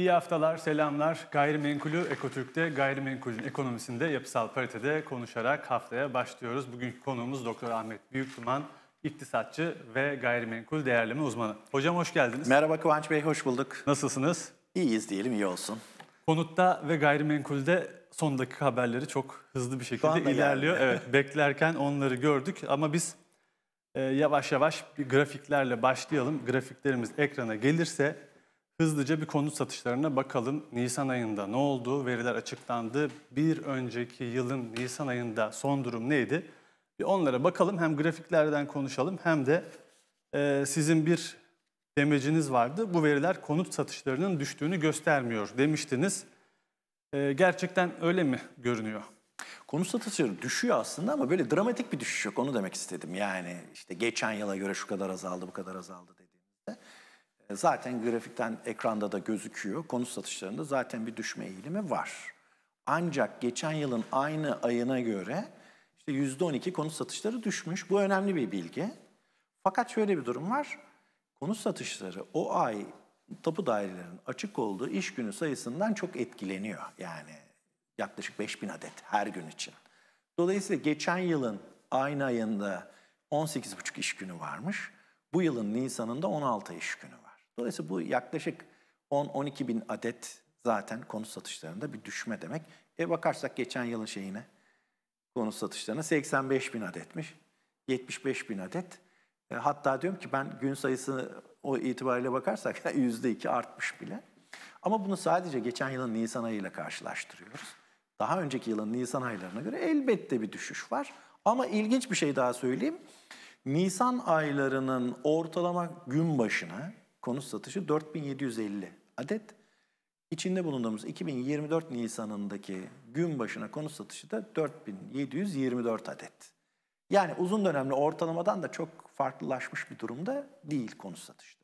İyi haftalar, selamlar. Gayrimenkulü Ekotürk'te, gayrimenkulün ekonomisinde yapısal paritede konuşarak haftaya başlıyoruz. Bugünkü konuğumuz Doktor Ahmet Büyükduman, iktisatçı ve gayrimenkul değerleme uzmanı. Hocam hoş geldiniz. Merhaba Kıvanç Bey, hoş bulduk. Nasılsınız? İyiyiz diyelim, iyi olsun. Konutta ve gayrimenkulde son dakika haberleri çok hızlı bir şekilde ilerliyor. Geldi. Evet, beklerken onları gördük ama biz e, yavaş yavaş bir grafiklerle başlayalım. Grafiklerimiz ekrana gelirse Hızlıca bir konut satışlarına bakalım. Nisan ayında ne oldu? Veriler açıklandı. Bir önceki yılın Nisan ayında son durum neydi? Bir onlara bakalım. Hem grafiklerden konuşalım hem de e, sizin bir demeciniz vardı. Bu veriler konut satışlarının düştüğünü göstermiyor demiştiniz. E, gerçekten öyle mi görünüyor? Konut satışları düşüyor aslında ama böyle dramatik bir düşüş yok. Onu demek istedim. Yani işte geçen yıla göre şu kadar azaldı, bu kadar azaldı Zaten grafikten ekranda da gözüküyor. Konut satışlarında zaten bir düşme eğilimi var. Ancak geçen yılın aynı ayına göre işte %12 konut satışları düşmüş. Bu önemli bir bilgi. Fakat şöyle bir durum var. Konut satışları o ay tapu dairelerin açık olduğu iş günü sayısından çok etkileniyor. Yani yaklaşık 5000 adet her gün için. Dolayısıyla geçen yılın aynı ayında 18,5 iş günü varmış. Bu yılın Nisan'ında 16 iş günü Dolayısıyla bu yaklaşık 10-12 bin adet zaten konut satışlarında bir düşme demek. E bakarsak geçen yılın şeyine konut satışlarına 85 bin adetmiş. 75 bin adet. E, hatta diyorum ki ben gün sayısı o itibariyle bakarsak %2 artmış bile. Ama bunu sadece geçen yılın Nisan ayıyla karşılaştırıyoruz. Daha önceki yılın Nisan aylarına göre elbette bir düşüş var. Ama ilginç bir şey daha söyleyeyim. Nisan aylarının ortalama gün başına konut satışı 4750 adet. İçinde bulunduğumuz 2024 Nisan'ındaki gün başına konut satışı da 4724 adet. Yani uzun dönemli ortalamadan da çok farklılaşmış bir durumda değil konut satışları.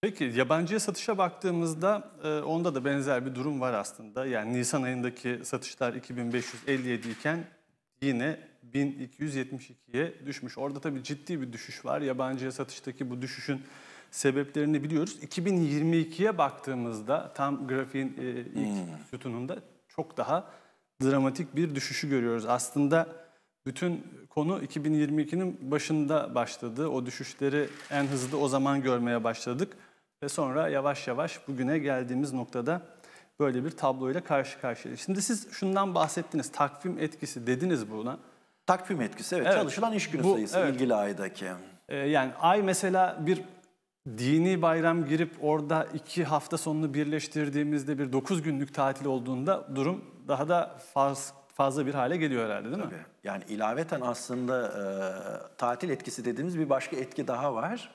Peki yabancıya satışa baktığımızda e, onda da benzer bir durum var aslında. Yani Nisan ayındaki satışlar 2557 iken yine 1272'ye düşmüş. Orada tabii ciddi bir düşüş var. Yabancıya satıştaki bu düşüşün sebeplerini biliyoruz. 2022'ye baktığımızda tam grafiğin e, ilk hmm. sütununda çok daha dramatik bir düşüşü görüyoruz. Aslında bütün konu 2022'nin başında başladı. O düşüşleri en hızlı o zaman görmeye başladık. Ve sonra yavaş yavaş bugüne geldiğimiz noktada böyle bir tabloyla karşı karşıyayız. Şimdi siz şundan bahsettiniz, takvim etkisi dediniz buna. Takvim etkisi, evet, evet. çalışılan iş günü Bu, sayısı evet. ilgili aydaki. Ee, yani ay mesela bir dini bayram girip orada iki hafta sonunu birleştirdiğimizde bir dokuz günlük tatil olduğunda durum daha da faz, fazla bir hale geliyor herhalde değil Tabii. mi? Yani ilaveten aslında e, tatil etkisi dediğimiz bir başka etki daha var.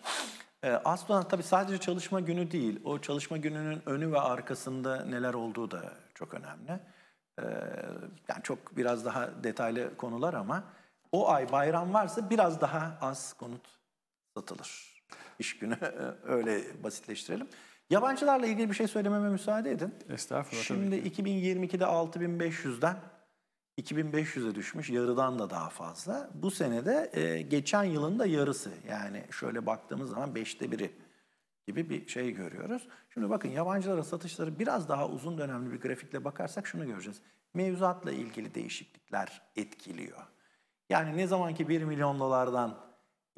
E, aslında tabii sadece çalışma günü değil, o çalışma gününün önü ve arkasında neler olduğu da çok önemli. E, yani çok biraz daha detaylı konular ama o ay bayram varsa biraz daha az konut satılır iş günü öyle basitleştirelim. Yabancılarla ilgili bir şey söylememe müsaade edin. Estağfurullah. Şimdi 2022'de 6500'den 2500'e düşmüş yarıdan da daha fazla. Bu senede e, geçen yılın da yarısı yani şöyle baktığımız zaman 5'te biri gibi bir şey görüyoruz. Şimdi bakın yabancılara satışları biraz daha uzun dönemli bir grafikle bakarsak şunu göreceğiz. Mevzuatla ilgili değişiklikler etkiliyor. Yani ne zaman ki 1 milyon dolardan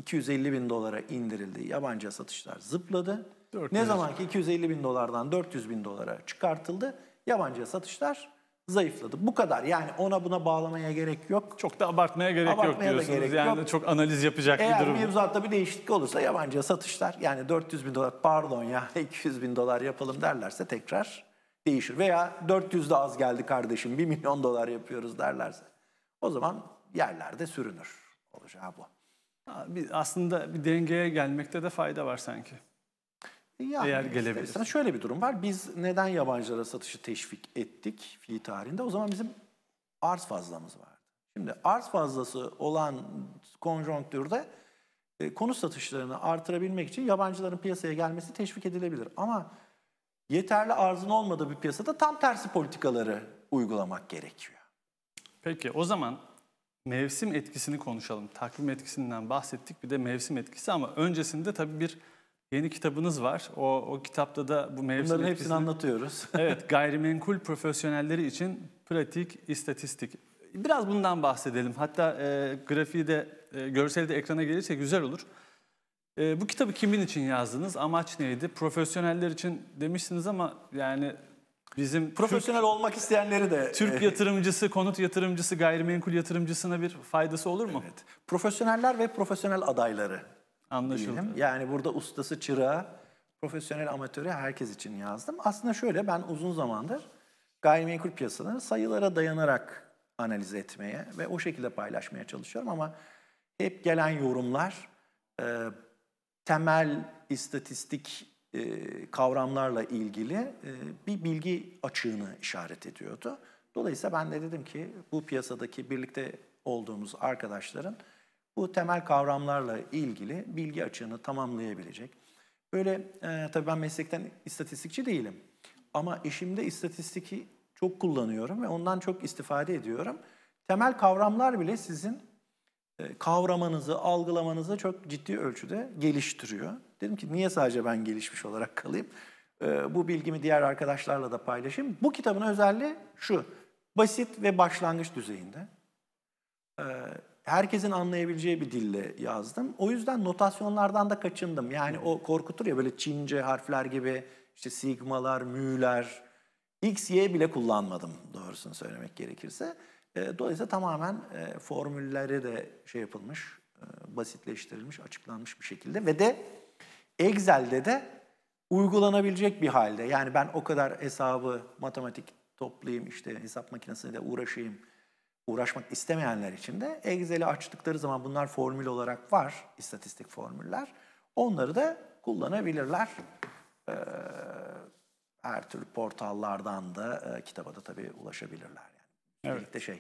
250 bin dolara indirildi. Yabancı satışlar zıpladı. 400. Ne zaman ki 250 bin dolardan 400 bin dolara çıkartıldı. Yabancı satışlar zayıfladı. Bu kadar. Yani ona buna bağlamaya gerek yok. Çok da abartmaya gerek abartmaya yok diyorsunuz. Da gerek yani yok. çok analiz yapacak Eğer bir durum. Eğer mevzuatta bir değişiklik olursa yabancı satışlar yani 400 bin dolar pardon ya 200 bin dolar yapalım derlerse tekrar değişir. Veya 400 de az geldi kardeşim 1 milyon dolar yapıyoruz derlerse o zaman yerlerde sürünür. Olacağı bu. Aslında bir dengeye gelmekte de fayda var sanki. E, yani Eğer gelebilirsen. Şöyle bir durum var. Biz neden yabancılara satışı teşvik ettik fiil tarihinde? O zaman bizim arz fazlamız vardı. Şimdi arz fazlası olan konjonktürde e, konut satışlarını artırabilmek için yabancıların piyasaya gelmesi teşvik edilebilir. Ama yeterli arzın olmadığı bir piyasada tam tersi politikaları uygulamak gerekiyor. Peki o zaman mevsim etkisini konuşalım. Takvim etkisinden bahsettik bir de mevsim etkisi ama öncesinde tabii bir yeni kitabınız var. O, o kitapta da bu mevsim Bunların etkisini... hepsini anlatıyoruz. evet, gayrimenkul profesyonelleri için pratik istatistik. Biraz bundan bahsedelim. Hatta e, grafiği de, e, görseli de ekrana gelirse güzel olur. E, bu kitabı kimin için yazdınız? Amaç neydi? Profesyoneller için demişsiniz ama yani Bizim profesyonel Türk, olmak isteyenleri de Türk e, yatırımcısı, konut yatırımcısı, gayrimenkul yatırımcısına bir faydası olur mu? Evet. Profesyoneller ve profesyonel adayları. Anlaşıldı. Diyelim. Yani burada ustası çırağı, profesyonel amatörü herkes için yazdım. Aslında şöyle ben uzun zamandır gayrimenkul piyasalarını sayılara dayanarak analiz etmeye ve o şekilde paylaşmaya çalışıyorum ama hep gelen yorumlar e, temel istatistik e, kavramlarla ilgili e, bir bilgi açığını işaret ediyordu. Dolayısıyla ben de dedim ki bu piyasadaki birlikte olduğumuz arkadaşların bu temel kavramlarla ilgili bilgi açığını tamamlayabilecek. Böyle e, tabii ben meslekten istatistikçi değilim ama işimde istatistiki çok kullanıyorum ve ondan çok istifade ediyorum. Temel kavramlar bile sizin e, kavramanızı, algılamanızı çok ciddi ölçüde geliştiriyor. Dedim ki niye sadece ben gelişmiş olarak kalayım? Ee, bu bilgimi diğer arkadaşlarla da paylaşayım. Bu kitabın özelliği şu. Basit ve başlangıç düzeyinde. Ee, herkesin anlayabileceği bir dille yazdım. O yüzden notasyonlardan da kaçındım. Yani o korkutur ya böyle Çince harfler gibi işte sigmalar, mü'ler, x, y bile kullanmadım doğrusunu söylemek gerekirse. Ee, dolayısıyla tamamen e, formülleri de şey yapılmış, e, basitleştirilmiş, açıklanmış bir şekilde ve de Excel'de de uygulanabilecek bir halde. Yani ben o kadar hesabı, matematik toplayayım, işte hesap makinesiyle uğraşayım, uğraşmak istemeyenler için de Excel'i açtıkları zaman bunlar formül olarak var, istatistik formüller. Onları da kullanabilirler. Ee, her türlü portallardan da e, kitaba da tabii ulaşabilirler. Yani. Evet. Birlikte şey,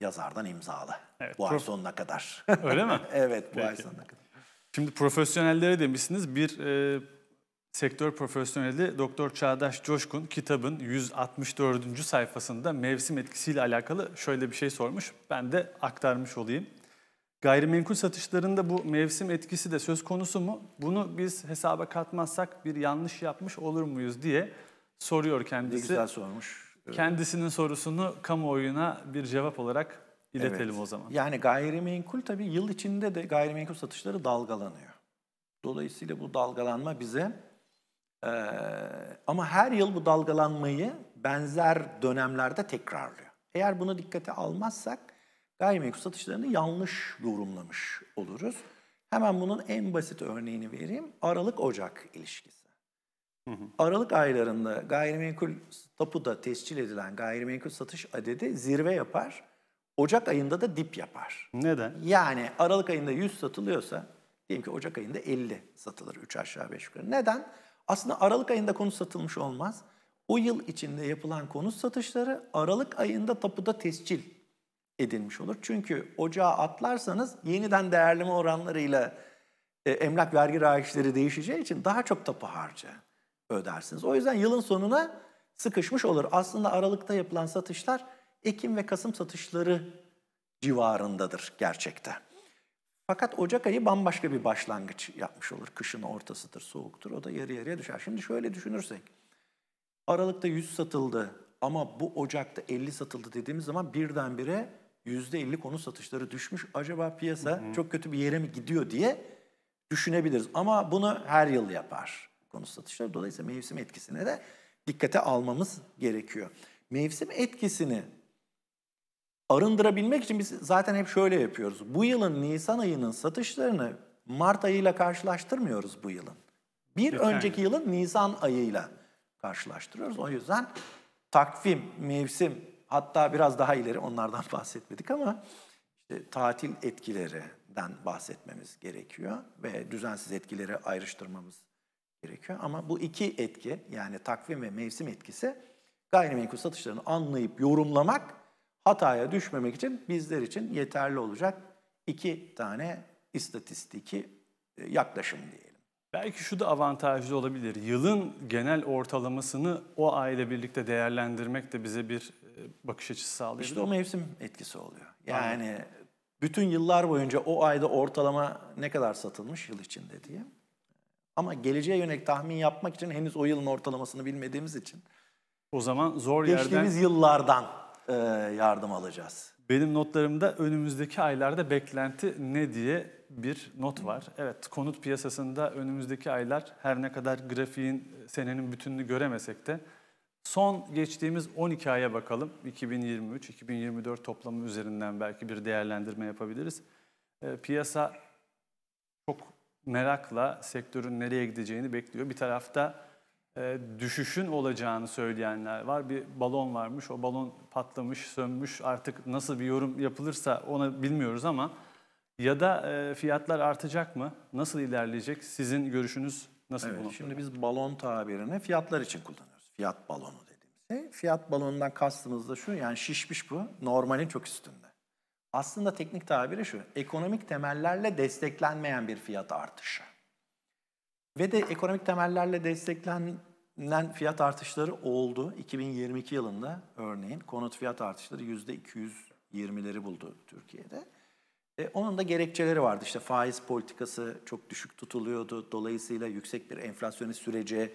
yazardan imzalı. Evet, bu ay sonuna kadar. Öyle mi? evet, bu Peki. ay sonuna kadar. Şimdi profesyonellere demişsiniz. Bir e, sektör profesyoneli Doktor Çağdaş Coşkun kitabın 164. sayfasında mevsim etkisiyle alakalı şöyle bir şey sormuş. Ben de aktarmış olayım. Gayrimenkul satışlarında bu mevsim etkisi de söz konusu mu? Bunu biz hesaba katmazsak bir yanlış yapmış olur muyuz diye soruyor kendisi. Ne güzel sormuş. Kendisinin sorusunu kamuoyuna bir cevap olarak İletelim evet. o zaman. Yani gayrimenkul tabii yıl içinde de gayrimenkul satışları dalgalanıyor. Dolayısıyla bu dalgalanma bize e, ama her yıl bu dalgalanmayı benzer dönemlerde tekrarlıyor. Eğer bunu dikkate almazsak gayrimenkul satışlarını yanlış yorumlamış oluruz. Hemen bunun en basit örneğini vereyim. Aralık-Ocak ilişkisi. Hı hı. Aralık aylarında gayrimenkul tapuda tescil edilen gayrimenkul satış adedi zirve yapar Ocak ayında da dip yapar. Neden? Yani Aralık ayında 100 satılıyorsa diyelim ki Ocak ayında 50 satılır 3 aşağı 5 yukarı. Neden? Aslında Aralık ayında konut satılmış olmaz. O yıl içinde yapılan konut satışları Aralık ayında tapuda tescil edilmiş olur. Çünkü ocağa atlarsanız yeniden değerleme oranlarıyla e, emlak vergi rayişleri değişeceği için daha çok tapu harcı ödersiniz. O yüzden yılın sonuna sıkışmış olur. Aslında Aralık'ta yapılan satışlar Ekim ve Kasım satışları civarındadır gerçekte. Fakat Ocak ayı bambaşka bir başlangıç yapmış olur. Kışın ortasıdır, soğuktur. O da yarı yarıya düşer. Şimdi şöyle düşünürsek. Aralık'ta 100 satıldı ama bu Ocak'ta 50 satıldı dediğimiz zaman birdenbire %50 konu satışları düşmüş. Acaba piyasa hı hı. çok kötü bir yere mi gidiyor diye düşünebiliriz. Ama bunu her yıl yapar konu satışları. Dolayısıyla mevsim etkisine de dikkate almamız gerekiyor. Mevsim etkisini arındırabilmek için biz zaten hep şöyle yapıyoruz. Bu yılın Nisan ayının satışlarını Mart ayıyla karşılaştırmıyoruz bu yılın. Bir Lütfen. önceki yılın Nisan ayıyla karşılaştırıyoruz. O yüzden takvim, mevsim hatta biraz daha ileri onlardan bahsetmedik ama işte tatil etkilerinden bahsetmemiz gerekiyor ve düzensiz etkileri ayrıştırmamız gerekiyor. Ama bu iki etki yani takvim ve mevsim etkisi gayrimenkul satışlarını anlayıp yorumlamak hataya düşmemek için bizler için yeterli olacak iki tane istatistiki e, yaklaşım diyelim. Belki şu da avantajlı olabilir. Yılın genel ortalamasını o aile birlikte değerlendirmek de bize bir e, bakış açısı sağlıyor. İşte o mevsim etkisi oluyor. Yani Aynen. bütün yıllar boyunca o ayda ortalama ne kadar satılmış yıl içinde diye. Ama geleceğe yönelik tahmin yapmak için henüz o yılın ortalamasını bilmediğimiz için. O zaman zor geçtiğimiz yerden... Geçtiğimiz yıllardan e, yardım alacağız. Benim notlarımda önümüzdeki aylarda beklenti ne diye bir not var. Evet, konut piyasasında önümüzdeki aylar her ne kadar grafiğin senenin bütününü göremesek de son geçtiğimiz 12 aya bakalım. 2023-2024 toplamı üzerinden belki bir değerlendirme yapabiliriz. E, piyasa çok merakla sektörün nereye gideceğini bekliyor. Bir tarafta e, düşüşün olacağını söyleyenler var. Bir balon varmış, o balon patlamış, sönmüş. Artık nasıl bir yorum yapılırsa ona bilmiyoruz ama ya da e, fiyatlar artacak mı? Nasıl ilerleyecek? Sizin görüşünüz nasıl evet, bunu? Şimdi biz balon tabirini fiyatlar için kullanıyoruz. Fiyat balonu dediğimizde. Şey. Fiyat balonundan kastımız da şu yani şişmiş bu normalin çok üstünde. Aslında teknik tabiri şu ekonomik temellerle desteklenmeyen bir fiyat artışı. Ve de ekonomik temellerle desteklenen fiyat artışları oldu. 2022 yılında örneğin konut fiyat artışları %220'leri buldu Türkiye'de. E, onun da gerekçeleri vardı. İşte faiz politikası çok düşük tutuluyordu. Dolayısıyla yüksek bir enflasyonist sürece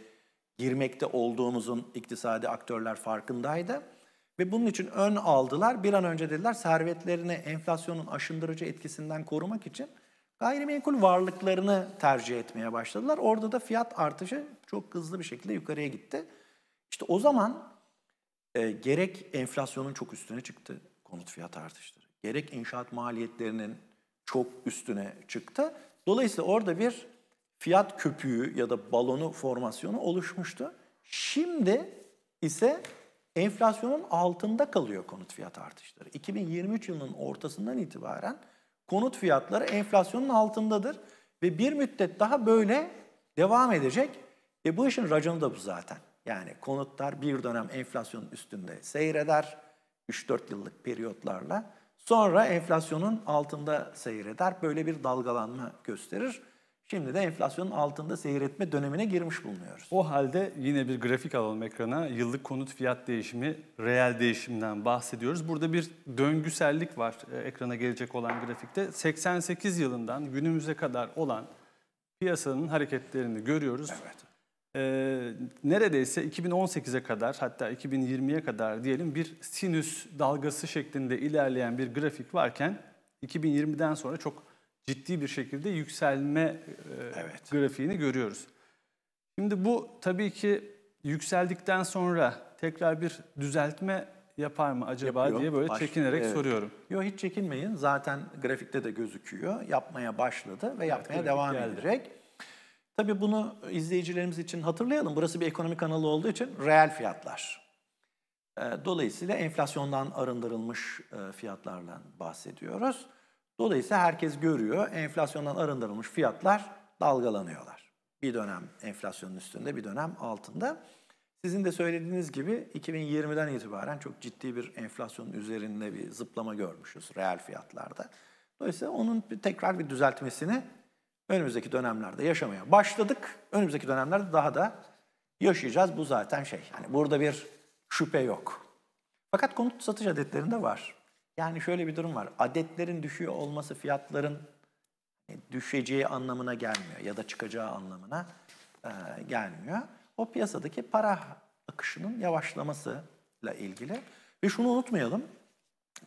girmekte olduğumuzun iktisadi aktörler farkındaydı. Ve bunun için ön aldılar. Bir an önce dediler servetlerini enflasyonun aşındırıcı etkisinden korumak için Gayrimenkul varlıklarını tercih etmeye başladılar. Orada da fiyat artışı çok hızlı bir şekilde yukarıya gitti. İşte o zaman e, gerek enflasyonun çok üstüne çıktı konut fiyat artışları. Gerek inşaat maliyetlerinin çok üstüne çıktı. Dolayısıyla orada bir fiyat köpüğü ya da balonu formasyonu oluşmuştu. Şimdi ise enflasyonun altında kalıyor konut fiyat artışları. 2023 yılının ortasından itibaren konut fiyatları enflasyonun altındadır ve bir müddet daha böyle devam edecek. E bu işin raconu da bu zaten. Yani konutlar bir dönem enflasyonun üstünde seyreder 3-4 yıllık periyotlarla. Sonra enflasyonun altında seyreder. Böyle bir dalgalanma gösterir. Şimdi de enflasyonun altında seyretme dönemine girmiş bulunuyoruz. O halde yine bir grafik alalım ekrana. Yıllık konut fiyat değişimi, reel değişimden bahsediyoruz. Burada bir döngüsellik var e, ekrana gelecek olan grafikte. 88 yılından günümüze kadar olan piyasanın hareketlerini görüyoruz. Evet. Ee, neredeyse 2018'e kadar hatta 2020'ye kadar diyelim bir sinüs dalgası şeklinde ilerleyen bir grafik varken 2020'den sonra çok ciddi bir şekilde yükselme e, evet. grafiğini görüyoruz. Şimdi bu tabii ki yükseldikten sonra tekrar bir düzeltme yapar mı acaba Yapıyor, diye böyle başladı. çekinerek evet. soruyorum. Yok hiç çekinmeyin. Zaten grafikte de gözüküyor. Yapmaya başladı ve yapmaya evet, devam geldi. edecek. Tabii bunu izleyicilerimiz için hatırlayalım. Burası bir ekonomi kanalı olduğu için reel fiyatlar. E, dolayısıyla enflasyondan arındırılmış e, fiyatlarla bahsediyoruz. Dolayısıyla herkes görüyor enflasyondan arındırılmış fiyatlar dalgalanıyorlar. Bir dönem enflasyonun üstünde bir dönem altında. Sizin de söylediğiniz gibi 2020'den itibaren çok ciddi bir enflasyonun üzerinde bir zıplama görmüşüz reel fiyatlarda. Dolayısıyla onun bir, tekrar bir düzeltmesini önümüzdeki dönemlerde yaşamaya başladık. Önümüzdeki dönemlerde daha da yaşayacağız. Bu zaten şey. Yani burada bir şüphe yok. Fakat konut satış adetlerinde var. Yani şöyle bir durum var. Adetlerin düşüyor olması fiyatların hani, düşeceği anlamına gelmiyor ya da çıkacağı anlamına e, gelmiyor. O piyasadaki para akışının yavaşlamasıyla ilgili. Ve şunu unutmayalım.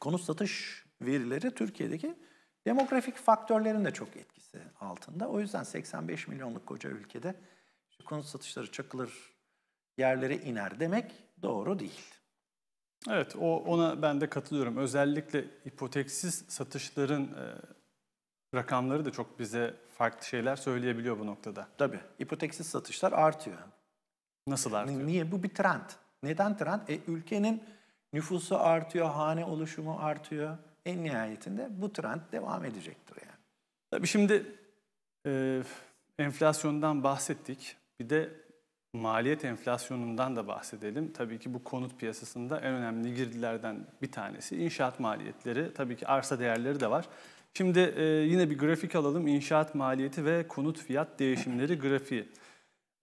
Konut satış verileri Türkiye'deki demografik faktörlerin de çok etkisi altında. O yüzden 85 milyonluk koca ülkede konut satışları çakılır yerlere iner demek doğru değil. Evet, o, ona ben de katılıyorum. Özellikle ipoteksiz satışların e, rakamları da çok bize farklı şeyler söyleyebiliyor bu noktada. Tabii, ipoteksiz satışlar artıyor. Nasıl artıyor? Niye? Bu bir trend. Neden trend? E, ülkenin nüfusu artıyor, hane oluşumu artıyor. En nihayetinde bu trend devam edecektir yani. Tabii şimdi e, enflasyondan bahsettik. Bir de maliyet enflasyonundan da bahsedelim. Tabii ki bu konut piyasasında en önemli girdilerden bir tanesi inşaat maliyetleri. Tabii ki arsa değerleri de var. Şimdi e, yine bir grafik alalım. İnşaat maliyeti ve konut fiyat değişimleri grafiği.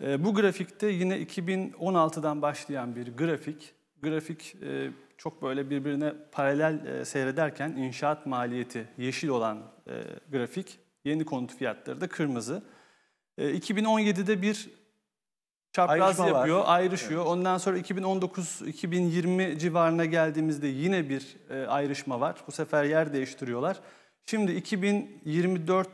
E, bu grafikte yine 2016'dan başlayan bir grafik. Grafik e, çok böyle birbirine paralel e, seyrederken inşaat maliyeti yeşil olan e, grafik, yeni konut fiyatları da kırmızı. E, 2017'de bir çapraz Ayrışma yapıyor, var. ayrışıyor. Evet. Ondan sonra 2019-2020 civarına geldiğimizde yine bir e, ayrışma var. Bu sefer yer değiştiriyorlar. Şimdi 2024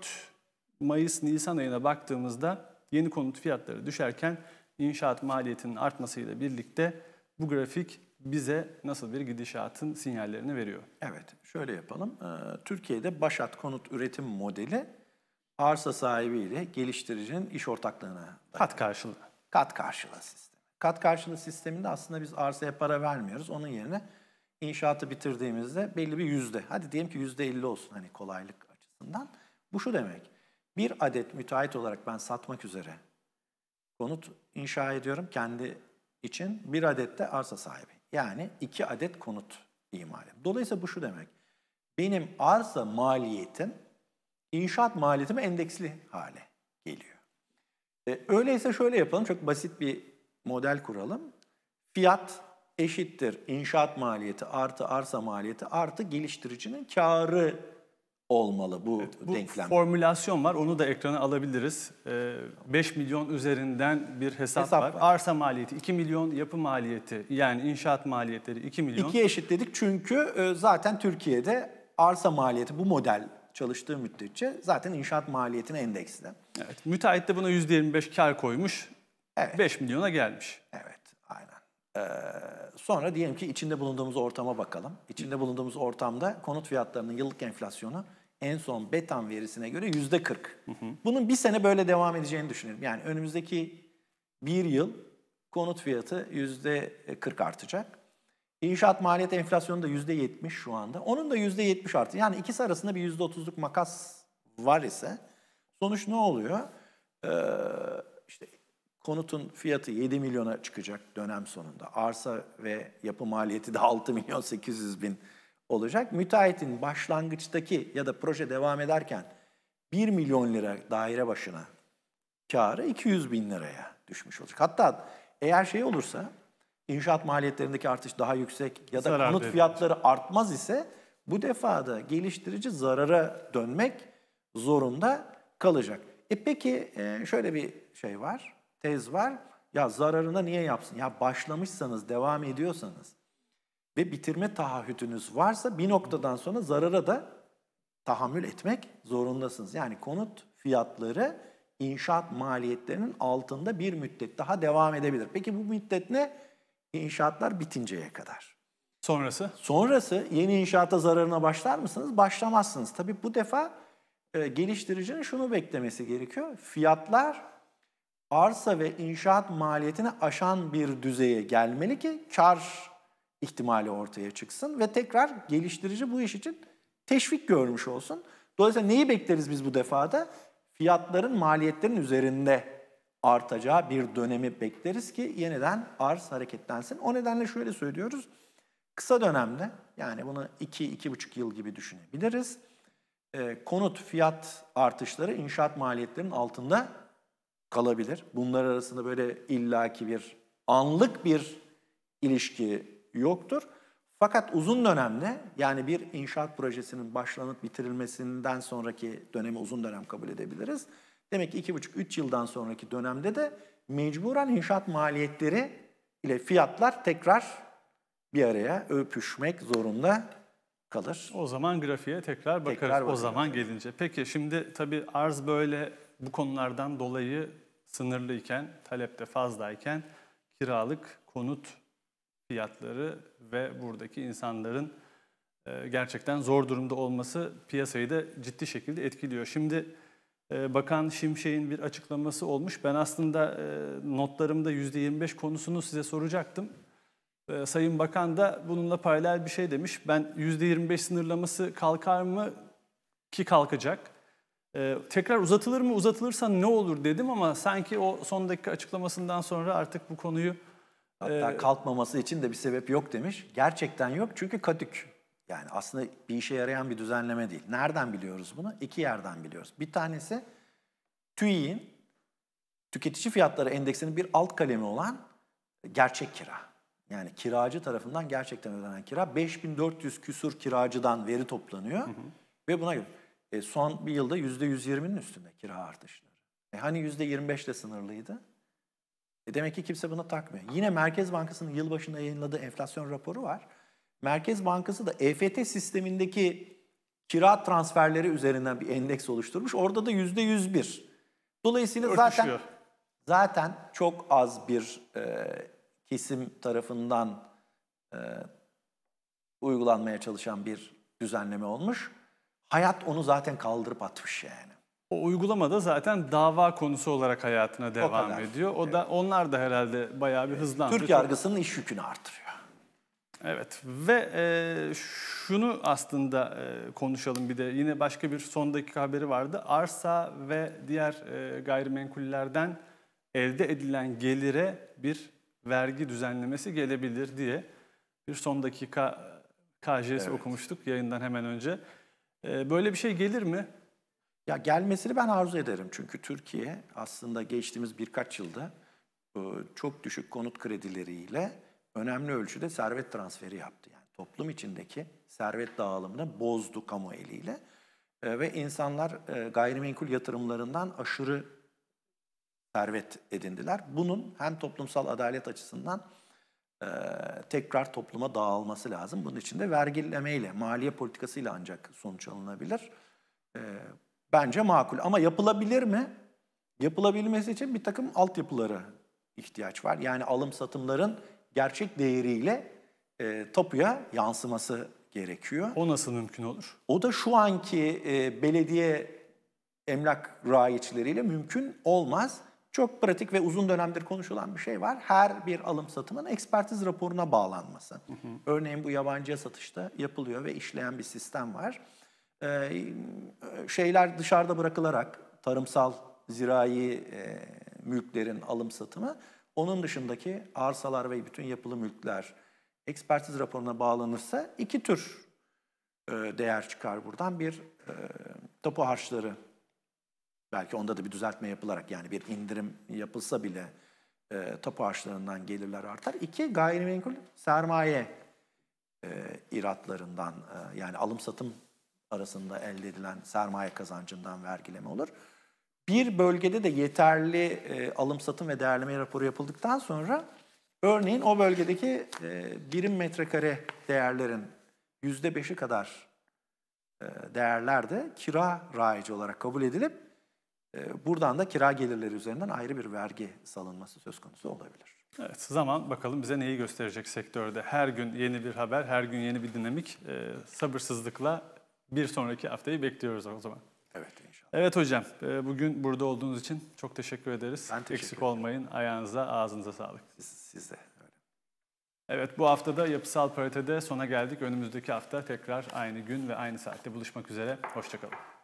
Mayıs Nisan ayına baktığımızda yeni konut fiyatları düşerken inşaat maliyetinin artmasıyla birlikte bu grafik bize nasıl bir gidişatın sinyallerini veriyor. Evet, şöyle yapalım. Ee, Türkiye'de Başat konut üretim modeli arsa sahibiyle geliştiricinin iş ortaklığına dayanıyor. Kat karşılığı. Kat karşılığı sistemi. Kat karşılığı sisteminde aslında biz arsaya para vermiyoruz. Onun yerine inşaatı bitirdiğimizde belli bir yüzde. Hadi diyelim ki yüzde elli olsun hani kolaylık açısından. Bu şu demek. Bir adet müteahhit olarak ben satmak üzere konut inşa ediyorum kendi için. Bir adet de arsa sahibi. Yani iki adet konut imal ediyorum. Dolayısıyla bu şu demek. Benim arsa maliyetim inşaat maliyetimi endeksli hale e, öyleyse şöyle yapalım, çok basit bir model kuralım. Fiyat eşittir inşaat maliyeti artı arsa maliyeti artı geliştiricinin karı olmalı bu, evet, bu denklem. formülasyon var. Onu da ekrana alabiliriz. Ee, 5 milyon üzerinden bir hesap, hesap var. var. Arsa maliyeti 2 milyon, yapı maliyeti yani inşaat maliyetleri 2 milyon. eşit dedik çünkü e, zaten Türkiye'de arsa maliyeti bu model çalıştığı müddetçe zaten inşaat maliyetine endeksli. Evet, müteahhit de buna %25 kar koymuş, evet. 5 milyona gelmiş. Evet, aynen. Ee, sonra diyelim ki içinde bulunduğumuz ortama bakalım. İçinde bulunduğumuz ortamda konut fiyatlarının yıllık enflasyonu en son Betan verisine göre yüzde 40. Bunun bir sene böyle devam edeceğini düşünüyorum. Yani önümüzdeki bir yıl konut fiyatı yüzde 40 artacak. İnşaat maliyet enflasyonu da %70 şu anda. Onun da %70 artı. Yani ikisi arasında bir %30'luk makas var ise sonuç ne oluyor? Ee, işte konutun fiyatı 7 milyona çıkacak dönem sonunda. Arsa ve yapı maliyeti de 6 milyon 800 bin olacak. Müteahhitin başlangıçtaki ya da proje devam ederken 1 milyon lira daire başına karı 200 bin liraya düşmüş olacak. Hatta eğer şey olursa inşaat maliyetlerindeki artış daha yüksek ya da Zarar konut verir. fiyatları artmaz ise bu defa da geliştirici zarara dönmek zorunda kalacak. E peki e, şöyle bir şey var, tez var. Ya zararına niye yapsın? Ya başlamışsanız, devam ediyorsanız ve bitirme taahhütünüz varsa bir noktadan sonra zarara da tahammül etmek zorundasınız. Yani konut fiyatları inşaat maliyetlerinin altında bir müddet daha devam edebilir. Peki bu müddet ne? İnşaatlar bitinceye kadar. Sonrası? Sonrası yeni inşaata zararına başlar mısınız? Başlamazsınız. Tabii bu defa e, geliştiricinin şunu beklemesi gerekiyor. Fiyatlar arsa ve inşaat maliyetini aşan bir düzeye gelmeli ki kar ihtimali ortaya çıksın ve tekrar geliştirici bu iş için teşvik görmüş olsun. Dolayısıyla neyi bekleriz biz bu defada? Fiyatların maliyetlerin üzerinde artacağı bir dönemi bekleriz ki yeniden arz hareketlensin. O nedenle şöyle söylüyoruz. Kısa dönemde yani bunu 2-2,5 yıl gibi düşünebiliriz. Ee, konut fiyat artışları inşaat maliyetlerinin altında kalabilir. Bunlar arasında böyle illaki bir anlık bir ilişki yoktur. Fakat uzun dönemde yani bir inşaat projesinin başlanıp bitirilmesinden sonraki dönemi uzun dönem kabul edebiliriz. Demek ki 2,5-3 yıldan sonraki dönemde de mecburen inşaat maliyetleri ile fiyatlar tekrar bir araya öpüşmek zorunda kalır. O zaman grafiğe tekrar bakarız. Tekrar bakarız. o zaman gelince. Peki şimdi tabii arz böyle bu konulardan dolayı sınırlıyken, talep de fazlayken kiralık konut fiyatları ve buradaki insanların e, gerçekten zor durumda olması piyasayı da ciddi şekilde etkiliyor. Şimdi ee, Bakan Şimşek'in bir açıklaması olmuş. Ben aslında e, notlarımda %25 konusunu size soracaktım. Ee, Sayın Bakan da bununla paralel bir şey demiş. Ben %25 sınırlaması kalkar mı ki kalkacak. Ee, tekrar uzatılır mı uzatılırsa ne olur dedim ama sanki o son dakika açıklamasından sonra artık bu konuyu... Hatta e, kalkmaması için de bir sebep yok demiş. Gerçekten yok çünkü kadük. Yani aslında bir işe yarayan bir düzenleme değil. Nereden biliyoruz bunu? İki yerden biliyoruz. Bir tanesi TÜİ'nin tüketici fiyatları endeksinin bir alt kalemi olan gerçek kira. Yani kiracı tarafından gerçekten ödenen kira 5400 küsur kiracıdan veri toplanıyor. Hı hı. Ve buna göre e, son bir yılda %120'nin üstünde kira artışları. E, hani %25 de sınırlıydı? E, demek ki kimse buna takmıyor. Yine Merkez Bankası'nın yılbaşında yayınladığı enflasyon raporu var. Merkez Bankası da EFT sistemindeki kira transferleri üzerinden bir endeks oluşturmuş. Orada da %101. Dolayısıyla Örtüşüyor. zaten zaten çok az bir e, kesim tarafından e, uygulanmaya çalışan bir düzenleme olmuş. Hayat onu zaten kaldırıp atmış yani. O uygulamada zaten dava konusu olarak hayatına devam o ediyor. O evet. da onlar da herhalde bayağı bir hızlandı. Türk yargısının iş yükünü artırıyor. Evet ve e, şunu aslında e, konuşalım bir de yine başka bir son dakika haberi vardı. Arsa ve diğer e, gayrimenkullerden elde edilen gelire bir vergi düzenlemesi gelebilir diye bir son dakika e, KJS evet. okumuştuk yayından hemen önce. E, böyle bir şey gelir mi? Ya gelmesini ben arzu ederim çünkü Türkiye aslında geçtiğimiz birkaç yılda e, çok düşük konut kredileriyle önemli ölçüde servet transferi yaptı. Yani toplum içindeki servet dağılımını bozdu kamu eliyle e, ve insanlar e, gayrimenkul yatırımlarından aşırı servet edindiler. Bunun hem toplumsal adalet açısından e, tekrar topluma dağılması lazım. Bunun için de vergilemeyle, maliye politikasıyla ancak sonuç alınabilir. E, bence makul ama yapılabilir mi? Yapılabilmesi için bir takım altyapıları ihtiyaç var. Yani alım satımların gerçek değeriyle e, tapuya yansıması gerekiyor. O nasıl mümkün olur? O da şu anki e, belediye emlak rayiçleriyle mümkün olmaz. Çok pratik ve uzun dönemdir konuşulan bir şey var. Her bir alım satımın ekspertiz raporuna bağlanması. Hı hı. Örneğin bu yabancıya satışta yapılıyor ve işleyen bir sistem var. Ee, şeyler dışarıda bırakılarak tarımsal, zirai e, mülklerin alım satımı onun dışındaki arsalar ve bütün yapılı mülkler ekspertiz raporuna bağlanırsa iki tür e, değer çıkar buradan. Bir e, tapu harçları belki onda da bir düzeltme yapılarak yani bir indirim yapılsa bile e, tapu harçlarından gelirler artar. İki, gayrimenkul sermaye e, iratlarından yani alım satım arasında elde edilen sermaye kazancından vergileme olur. Bir bölgede de yeterli e, alım satım ve değerleme raporu yapıldıktan sonra örneğin o bölgedeki e, birim metrekare değerlerin yüzde beşi kadar e, değerler de kira raici olarak kabul edilip e, buradan da kira gelirleri üzerinden ayrı bir vergi salınması söz konusu olabilir. Evet, zaman bakalım bize neyi gösterecek sektörde. Her gün yeni bir haber, her gün yeni bir dinamik. E, sabırsızlıkla bir sonraki haftayı bekliyoruz o zaman. Evet inşallah. Evet hocam, e, bugün burada olduğunuz için çok teşekkür ederiz. Ben teşekkür Eksik ederim. olmayın, ayağınıza, ağzınıza sağlık. Siz, siz de. Öyle. Evet, bu hafta da yapısal paritede sona geldik. Önümüzdeki hafta tekrar aynı gün ve aynı saatte buluşmak üzere. Hoşçakalın.